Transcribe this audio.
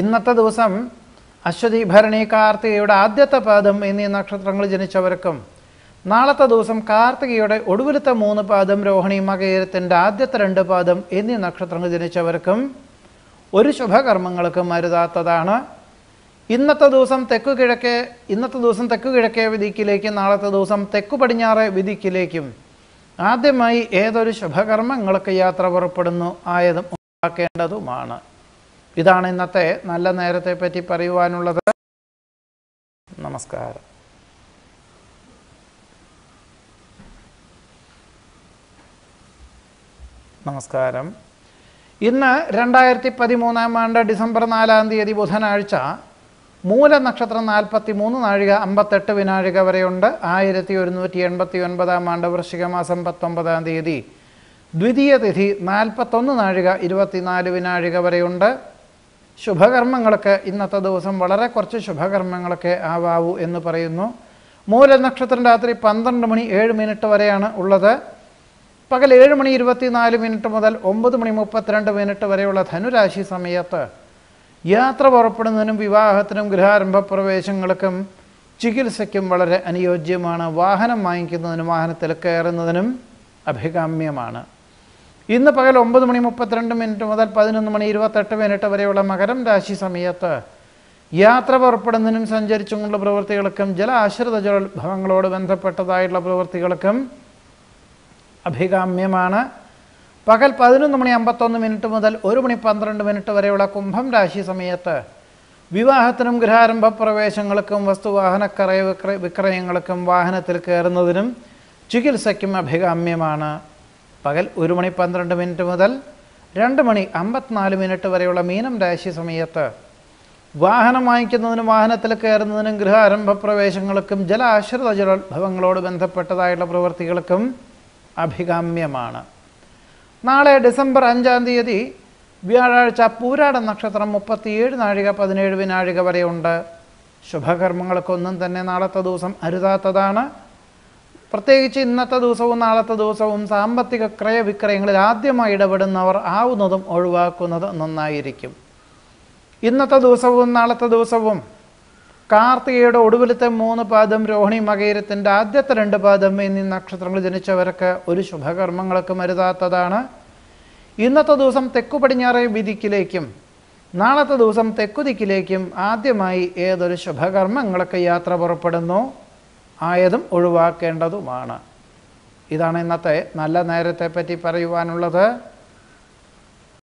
ഇന്നത്തെ ദിവസം അശ്വതി ഭരണി കാർത്തികയുടെ ആദ്യത്തെ പാദം എന്നീ നക്ഷത്രങ്ങൾ ജനിച്ചവർക്കും നാളത്തെ ദിവസം കാർത്തികയുടെ ഒടുവിലത്തെ മൂന്ന് പാദം രോഹിണി മകേരത്തിൻ്റെ ആദ്യത്തെ രണ്ട് പാദം എന്നീ നക്ഷത്രങ്ങൾ ജനിച്ചവർക്കും ഒരു ശുഭകർമ്മങ്ങൾക്കും അരുതാത്തതാണ് ഇന്നത്തെ ദിവസം തെക്കു കിഴക്കേ ഇന്നത്തെ ദിവസം തെക്കു കിഴക്കേ വിധിക്കിലേക്കും നാളത്തെ ദിവസം തെക്കു പടിഞ്ഞാറേ വിധിക്കിലേക്കും ആദ്യമായി ഏതൊരു ശുഭകർമ്മങ്ങൾക്ക് യാത്ര പുറപ്പെടുന്നു ആയതും ഉണ്ടാക്കേണ്ടതുമാണ് ഇതാണ് ഇന്നത്തെ നല്ല നേരത്തെ പറ്റി പറയുവാനുള്ളത് നമസ്കാരം നമസ്കാരം ഇന്ന് രണ്ടായിരത്തി പതിമൂന്നാം ആണ്ട് ഡിസംബർ നാലാം തീയതി ബുധനാഴ്ച മൂലനക്ഷത്രം നാൽപ്പത്തി മൂന്ന് നാഴിക അമ്പത്തെട്ട് വിനാഴിക വരെയുണ്ട് ആയിരത്തി ഒരുന്നൂറ്റി എൺപത്തി ഒൻപതാം ആണ്ട് വൃശ്ചിക മാസം പത്തൊമ്പതാം തീയതി ദ്വിതീയ തിഥി നാൽപ്പത്തൊന്ന് നാഴിക ഇരുപത്തിനാല് വിനാഴിക വരെയുണ്ട് ശുഭകർമ്മങ്ങളൊക്കെ ഇന്നത്തെ ദിവസം വളരെ കുറച്ച് ശുഭകർമ്മങ്ങളൊക്കെ ആവാവൂ എന്ന് പറയുന്നു മൂലനക്ഷത്രം രാത്രി പന്ത്രണ്ട് മണി ഏഴ് മിനിറ്റ് വരെയാണ് ഉള്ളത് പകൽ ഏഴ് മണി ഇരുപത്തിനാല് മിനിറ്റ് മുതൽ ഒമ്പത് മണി മുപ്പത്തിരണ്ട് മിനിറ്റ് വരെയുള്ള ധനുരാശി സമയത്ത് യാത്ര പുറപ്പെടുന്നതിനും വിവാഹത്തിനും ഗൃഹാരംഭ പ്രവേശങ്ങൾക്കും ചികിത്സയ്ക്കും വളരെ അനുയോജ്യമാണ് വാഹനം വാങ്ങിക്കുന്നതിനും വാഹനത്തിൽ കയറുന്നതിനും അഭികാമ്യമാണ് ഇന്ന് പകൽ ഒമ്പത് മണി മുപ്പത്തിരണ്ട് മിനിറ്റ് മുതൽ പതിനൊന്ന് മണി ഇരുപത്തെട്ട് മിനിറ്റ് വരെയുള്ള മകരം രാശി സമയത്ത് യാത്ര പുറപ്പെടുന്നതിനും കൊണ്ട് പ്രവൃത്തികൾക്കും ജല ആശ്രിത ബന്ധപ്പെട്ടതായിട്ടുള്ള പ്രവൃത്തികൾക്കും അഭികാമ്യമാണ് പകൽ പതിനൊന്ന് മണി അമ്പത്തൊന്ന് മിനിറ്റ് മുതൽ ഒരു മണി പന്ത്രണ്ട് മിനിറ്റ് വരെയുള്ള കുംഭം രാശി സമയത്ത് വിവാഹത്തിനും ഗൃഹാരംഭ പ്രവേശങ്ങൾക്കും വസ്തുവാഹനക്കറയ ക്രയ വിക്രയങ്ങൾക്കും വാഹനത്തിൽ കയറുന്നതിനും ചികിത്സയ്ക്കും അഭികാമ്യമാണ് പകൽ ഒരു മണി പന്ത്രണ്ട് മിനിറ്റ് മുതൽ രണ്ട് മണി അമ്പത്തിനാല് മിനിറ്റ് വരെയുള്ള മീനം രാശി സമയത്ത് വാഹനം വാങ്ങിക്കുന്നതിനും വാഹനത്തിൽ കയറുന്നതിനും ഗൃഹ ആരംഭപ്രവേശങ്ങൾക്കും ജല ആശ്രിത ജലോത്ഭവങ്ങളോട് ബന്ധപ്പെട്ടതായുള്ള പ്രവൃത്തികൾക്കും അഭികാമ്യമാണ് നാളെ ഡിസംബർ അഞ്ചാം തീയതി വ്യാഴാഴ്ച പൂരാട നക്ഷത്രം മുപ്പത്തിയേഴ് നാഴിക പതിനേഴ് വിനാഴിക വരെയുണ്ട് ശുഭകർമ്മങ്ങൾക്കൊന്നും തന്നെ നാളത്തെ ദിവസം അരുതാത്തതാണ് പ്രത്യേകിച്ച് ഇന്നത്തെ ദിവസവും നാളത്തെ ദിവസവും സാമ്പത്തിക ക്രയവിക്രയങ്ങളിൽ ആദ്യമായി ഇടപെടുന്നവർ ആവുന്നതും ഒഴിവാക്കുന്നത് നന്നായിരിക്കും ഇന്നത്തെ ദിവസവും നാളത്തെ ദിവസവും കാർത്തികയുടെ ഒടുവിലത്തെ മൂന്ന് പാദം രോഹിണി മകേരത്തിൻ്റെ ആദ്യത്തെ രണ്ട് പാദം എന്നീ നക്ഷത്രങ്ങൾ ജനിച്ചവർക്ക് ഒരു ശുഭകർമ്മങ്ങൾക്ക് മരുതാത്തതാണ് ഇന്നത്തെ ദിവസം തെക്കു പടിഞ്ഞാറേ വിധിക്കിലേക്കും നാളത്തെ ദിവസം തെക്കുതിക്കിലേക്കും ആദ്യമായി ഏതൊരു ശുഭകർമ്മങ്ങളൊക്കെ യാത്ര പുറപ്പെടുന്നു ആയതും ഒഴിവാക്കേണ്ടതുമാണ് ഇതാണ് ഇന്നത്തെ നല്ല നേരത്തെ പറ്റി പറയുവാനുള്ളത്